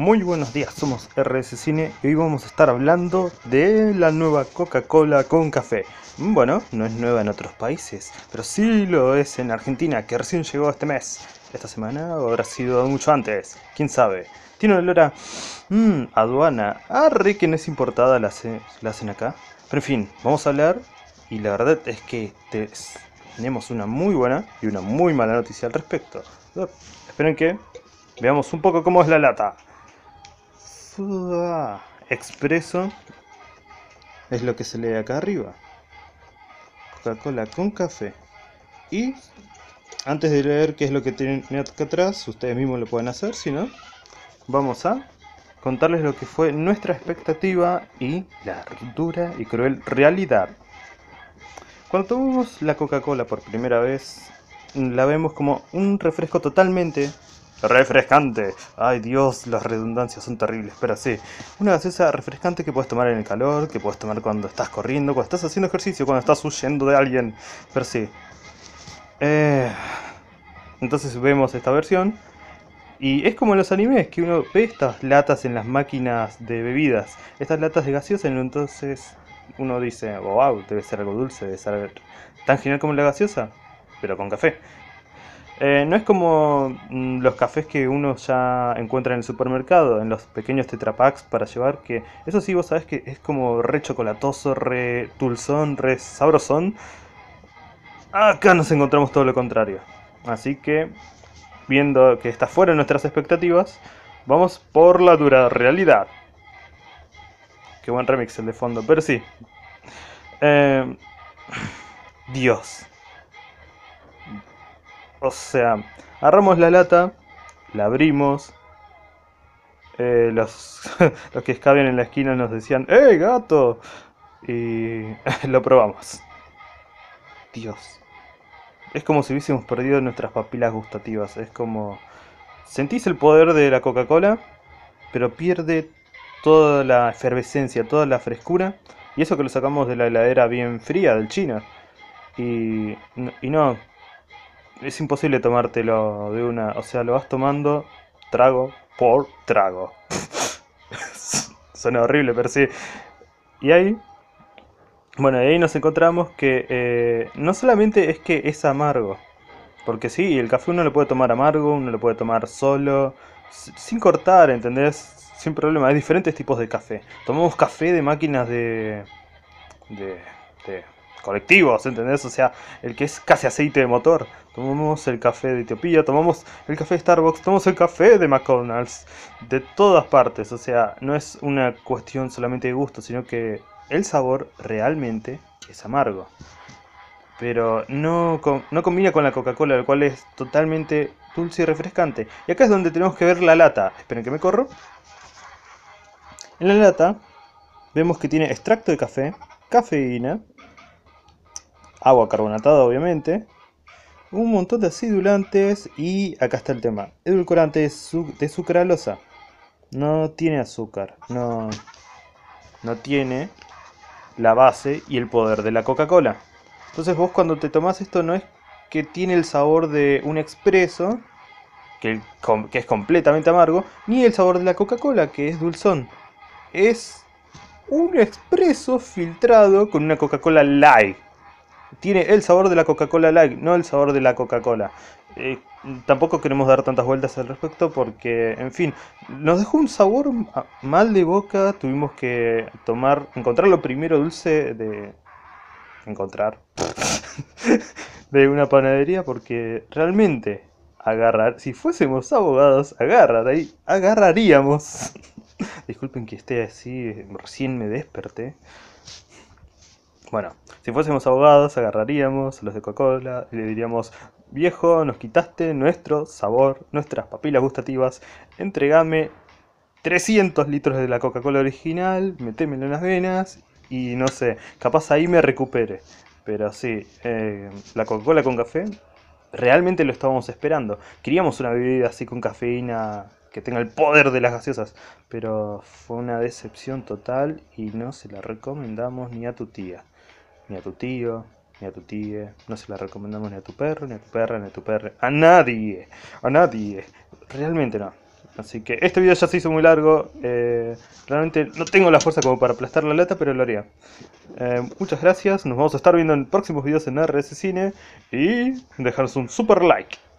Muy buenos días, somos RS Cine y hoy vamos a estar hablando de la nueva Coca-Cola con café. Bueno, no es nueva en otros países, pero sí lo es en Argentina, que recién llegó este mes. Esta semana o habrá sido mucho antes, quién sabe. Tiene olor a... Mm, aduana. Ah, re que no es importada, la, la hacen acá. Pero en fin, vamos a hablar y la verdad es que tenemos una muy buena y una muy mala noticia al respecto. Esperen que veamos un poco cómo es la lata expreso es lo que se lee acá arriba. Coca-Cola con café. Y antes de leer qué es lo que tiene acá atrás, ustedes mismos lo pueden hacer, si no, vamos a contarles lo que fue nuestra expectativa y la dura y cruel realidad. Cuando tomamos la Coca-Cola por primera vez, la vemos como un refresco totalmente refrescante. Ay Dios, las redundancias son terribles, pero sí. Una gaseosa refrescante que puedes tomar en el calor, que puedes tomar cuando estás corriendo, cuando estás haciendo ejercicio, cuando estás huyendo de alguien, pero sí. Eh, entonces vemos esta versión. Y es como en los animes, que uno ve estas latas en las máquinas de bebidas, estas latas de gaseosa, entonces uno dice, wow, debe ser algo dulce, debe ser tan genial como la gaseosa, pero con café. Eh, no es como mm, los cafés que uno ya encuentra en el supermercado, en los pequeños tetrapacks para llevar, que eso sí vos sabés que es como re chocolatoso, re tulzón, re sabrosón. Acá nos encontramos todo lo contrario. Así que, viendo que está fuera de nuestras expectativas, vamos por la dura realidad. Qué buen remix el de fondo, pero sí. Eh, Dios. O sea, agarramos la lata, la abrimos. Eh, los, los que escabian en la esquina nos decían, ¡eh, gato! Y lo probamos. Dios. Es como si hubiésemos perdido nuestras papilas gustativas. Es como... Sentís el poder de la Coca-Cola, pero pierde toda la efervescencia, toda la frescura. Y eso que lo sacamos de la heladera bien fría del China. Y, y no, es imposible tomártelo de una. O sea, lo vas tomando trago por trago. Suena horrible, pero sí. Y ahí. Bueno, ahí nos encontramos que eh, no solamente es que es amargo. Porque sí, el café uno lo puede tomar amargo, uno lo puede tomar solo, sin cortar, ¿entendés? Sin problema. Hay diferentes tipos de café. Tomamos café de máquinas de. de. de colectivos, ¿entendés? O sea, el que es casi aceite de motor. Tomamos el café de Etiopía, tomamos el café de Starbucks, tomamos el café de McDonald's, de todas partes. O sea, no es una cuestión solamente de gusto, sino que el sabor realmente es amargo. Pero no, no combina con la Coca-Cola, el cual es totalmente dulce y refrescante. Y acá es donde tenemos que ver la lata. Esperen que me corro. En la lata vemos que tiene extracto de café, cafeína, agua carbonatada obviamente, un montón de acidulantes y acá está el tema, edulcorante de sucralosa. No tiene azúcar, no, no tiene la base y el poder de la Coca-Cola. Entonces vos cuando te tomás esto no es que tiene el sabor de un expreso, que, que es completamente amargo, ni el sabor de la Coca-Cola, que es dulzón. Es un expreso filtrado con una Coca-Cola light tiene el sabor de la Coca-Cola Light, no el sabor de la Coca-Cola. Eh, tampoco queremos dar tantas vueltas al respecto porque, en fin, nos dejó un sabor mal de boca. Tuvimos que tomar, encontrar lo primero dulce de. encontrar. de una panadería porque realmente agarrar. Si fuésemos abogados, agarrar ahí, agarraríamos. Disculpen que esté así, recién me desperté. Bueno, si fuésemos abogados, agarraríamos a los de Coca-Cola y le diríamos, viejo, nos quitaste nuestro sabor, nuestras papilas gustativas, entregame 300 litros de la Coca-Cola original, metémelo en las venas y no sé, capaz ahí me recupere. Pero sí, eh, la Coca-Cola con café, realmente lo estábamos esperando. Queríamos una bebida así con cafeína que tenga el poder de las gaseosas, pero fue una decepción total y no se la recomendamos ni a tu tía ni a tu tío, ni a tu tía, no se la recomendamos ni a tu perro, ni a tu perra, ni a tu perro, a nadie, a nadie, realmente no. Así que este video ya se hizo muy largo, eh, realmente no tengo la fuerza como para aplastar la lata, pero lo haría. Eh, muchas gracias, nos vamos a estar viendo en próximos videos en RS Cine y dejaros un super like.